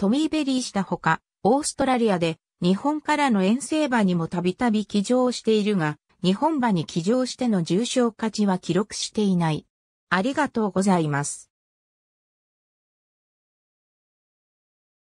トミーベリーしたほか、オーストラリアで日本からの遠征馬にもたびたび騎乗しているが、日本馬に騎乗しての重賞価値は記録していない。ありがとうございます。